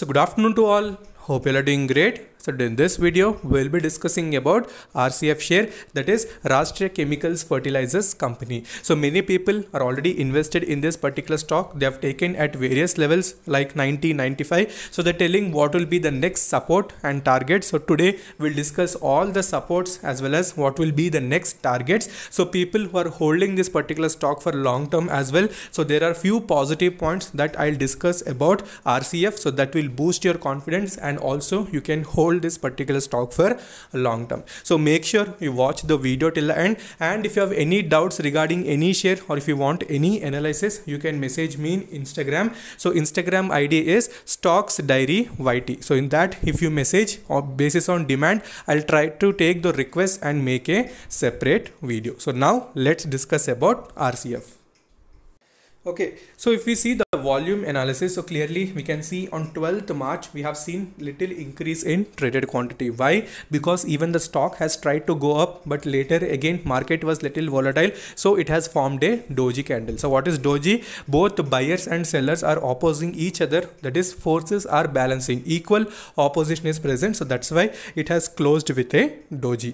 So, good afternoon to all hope you are doing great so in this video we'll be discussing about rcf share that is rashtriya chemicals fertilizers company so many people are already invested in this particular stock they have taken at various levels like 90 95 so they're telling what will be the next support and target so today we'll discuss all the supports as well as what will be the next targets so people who are holding this particular stock for long term as well so there are few positive points that i'll discuss about rcf so that will boost your confidence and and also you can hold this particular stock for long term so make sure you watch the video till the end and if you have any doubts regarding any share or if you want any analysis you can message me in instagram so instagram id is stocks diary yt so in that if you message or basis on demand i'll try to take the request and make a separate video so now let's discuss about rcf Okay, so if we see the volume analysis, so clearly we can see on 12th March, we have seen little increase in traded quantity. Why? Because even the stock has tried to go up, but later again, market was little volatile. So it has formed a doji candle. So what is doji? Both buyers and sellers are opposing each other. That is forces are balancing. Equal opposition is present. So that's why it has closed with a doji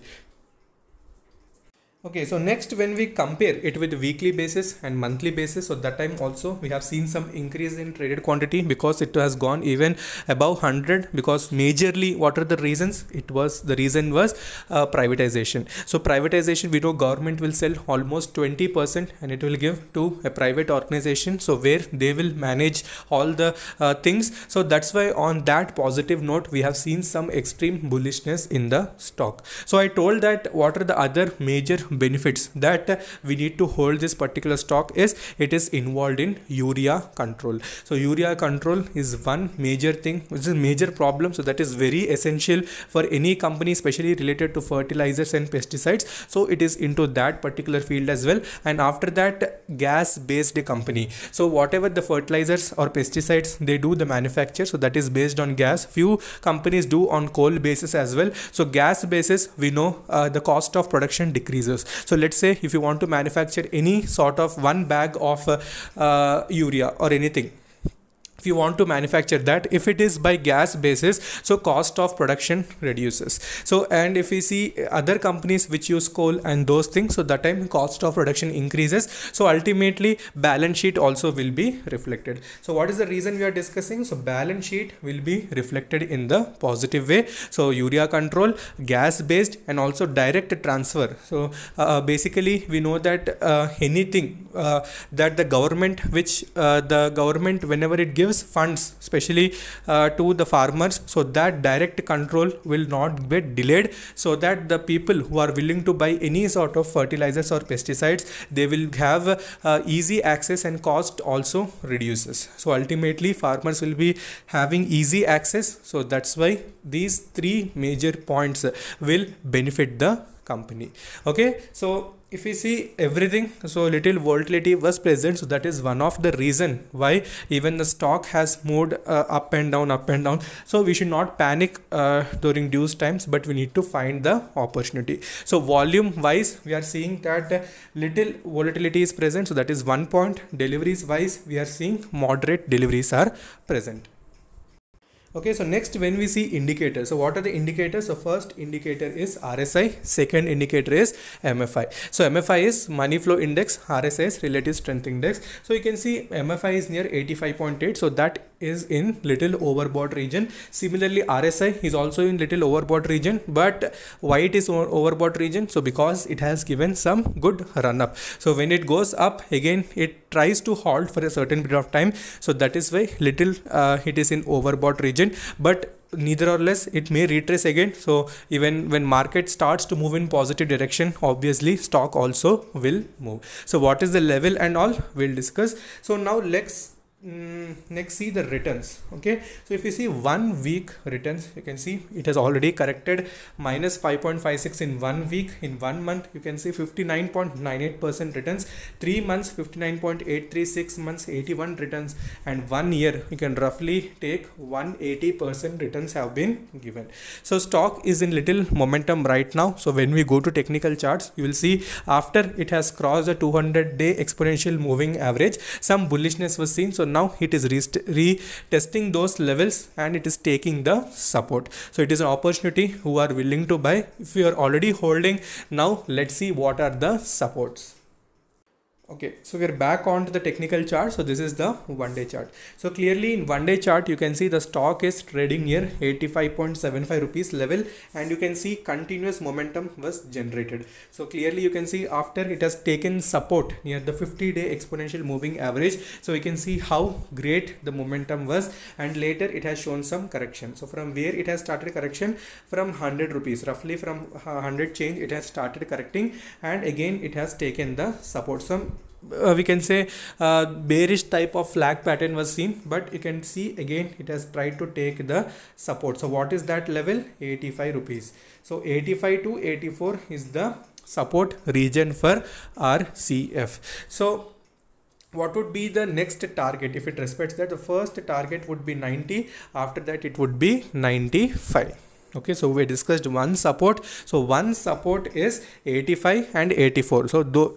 okay so next when we compare it with weekly basis and monthly basis so that time also we have seen some increase in traded quantity because it has gone even above 100 because majorly what are the reasons it was the reason was uh, privatization so privatization we know government will sell almost 20% and it will give to a private organization so where they will manage all the uh, things so that's why on that positive note we have seen some extreme bullishness in the stock so i told that what are the other major benefits that we need to hold this particular stock is it is involved in urea control so urea control is one major thing which is a major problem so that is very essential for any company especially related to fertilizers and pesticides so it is into that particular field as well and after that gas based company so whatever the fertilizers or pesticides they do the manufacture so that is based on gas few companies do on coal basis as well so gas basis we know uh, the cost of production decreases so let's say if you want to manufacture any sort of one bag of uh, uh urea or anything if you want to manufacture that if it is by gas basis so cost of production reduces so and if we see other companies which use coal and those things so that time cost of production increases so ultimately balance sheet also will be reflected so what is the reason we are discussing so balance sheet will be reflected in the positive way so urea control gas based and also direct transfer so uh, uh basically we know that uh, anything uh, that the government which uh, the government whenever it gives gives funds especially uh, to the farmers so that direct control will not get delayed so that the people who are willing to buy any sort of fertilizers or pesticides they will have uh, easy access and cost also reduces so ultimately farmers will be having easy access so that's why these three major points will benefit the company okay so if we see everything so little volatility was present so that is one of the reason why even the stock has moved uh, up and down up and down so we should not panic uh, during these times but we need to find the opportunity so volume wise we are seeing that little volatility is present so that is one point deliveries wise we are seeing moderate deliveries are present okay so next when we see indicators so what are the indicators so first indicator is rsi second indicator is mfi so mfi is money flow index rsi is relative strength index so you can see mfi is near 85.8 so that is in little overbought region similarly RSI is also in little overbought region but white is overbought region so because it has given some good run up so when it goes up again it tries to halt for a certain period of time so that is why little uh, it is in overbought region but neither or less it may retrace again so even when market starts to move in positive direction obviously stock also will move so what is the level and all we'll discuss so now let's Mm, next see the returns okay so if you see one week returns you can see it has already corrected minus 5.56 in one week in one month you can see 59.98 percent returns three months 59.83 six months 81 returns and one year you can roughly take 180 percent returns have been given so stock is in little momentum right now so when we go to technical charts you will see after it has crossed the 200 day exponential moving average some bullishness was seen so now it is retesting those levels and it is taking the support so it is an opportunity who are willing to buy if you are already holding now let's see what are the supports okay so we're back on to the technical chart so this is the one day chart so clearly in one day chart you can see the stock is trading near 85.75 rupees level and you can see continuous momentum was generated so clearly you can see after it has taken support near the 50 day exponential moving average so you can see how great the momentum was and later it has shown some correction so from where it has started correction from 100 rupees roughly from 100 uh, change it has started correcting and again it has taken the support some uh, we can say uh, bearish type of flag pattern was seen but you can see again it has tried to take the support so what is that level 85 rupees so 85 to 84 is the support region for RCF so what would be the next target if it respects that the first target would be 90 after that it would be 95 okay so we discussed one support so one support is 85 and 84 so though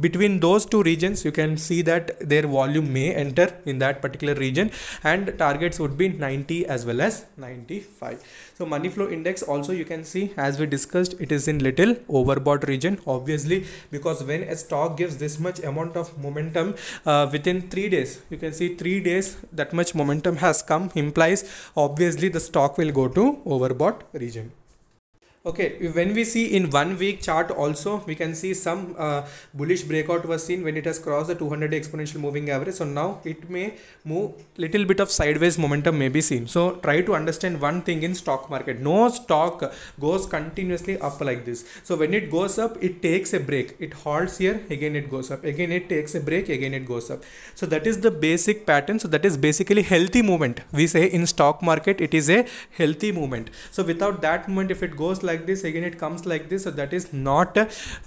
between those two regions you can see that their volume may enter in that particular region and targets would be 90 as well as 95 so money flow index also you can see as we discussed it is in little overbought region obviously because when a stock gives this much amount of momentum uh, within three days you can see three days that much momentum has come implies obviously the stock will go to overbought region okay when we see in one week chart also we can see some uh, bullish breakout was seen when it has crossed the 200 exponential moving average so now it may move little bit of sideways momentum may be seen so try to understand one thing in stock market no stock goes continuously up like this so when it goes up it takes a break it halts here again it goes up again it takes a break again it goes up so that is the basic pattern so that is basically healthy movement we say in stock market it is a healthy movement so without that movement if it goes like like this again it comes like this so that is not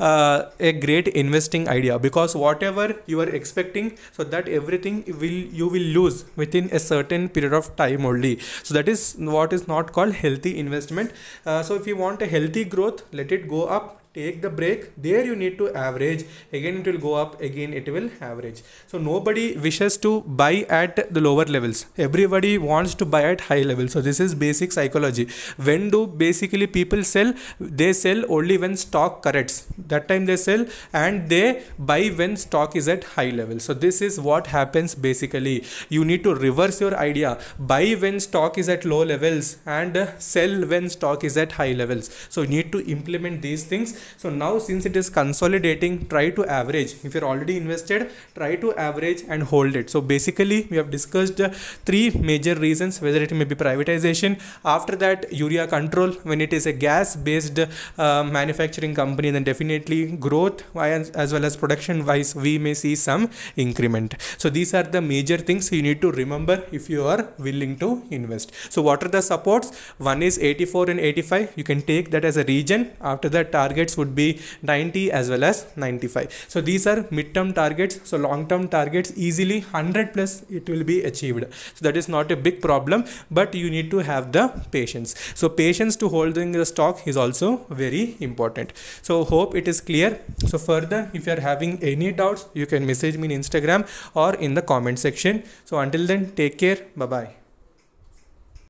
uh, a great investing idea because whatever you are expecting so that everything will you will lose within a certain period of time only so that is what is not called healthy investment uh, so if you want a healthy growth let it go up take the break there you need to average again it will go up again it will average so nobody wishes to buy at the lower levels everybody wants to buy at high level so this is basic psychology when do basically people sell they sell only when stock corrects that time they sell and they buy when stock is at high level so this is what happens basically you need to reverse your idea buy when stock is at low levels and sell when stock is at high levels so you need to implement these things so now since it is consolidating try to average if you're already invested try to average and hold it so basically we have discussed three major reasons whether it may be privatization after that urea control when it is a gas based uh, manufacturing company then definitely growth as well as production wise we may see some increment so these are the major things you need to remember if you are willing to invest so what are the supports one is 84 and 85 you can take that as a region after that target targets would be 90 as well as 95 so these are midterm targets so long term targets easily 100 plus it will be achieved so that is not a big problem but you need to have the patience so patience to holding the stock is also very important so hope it is clear so further if you are having any doubts you can message me in instagram or in the comment section so until then take care bye bye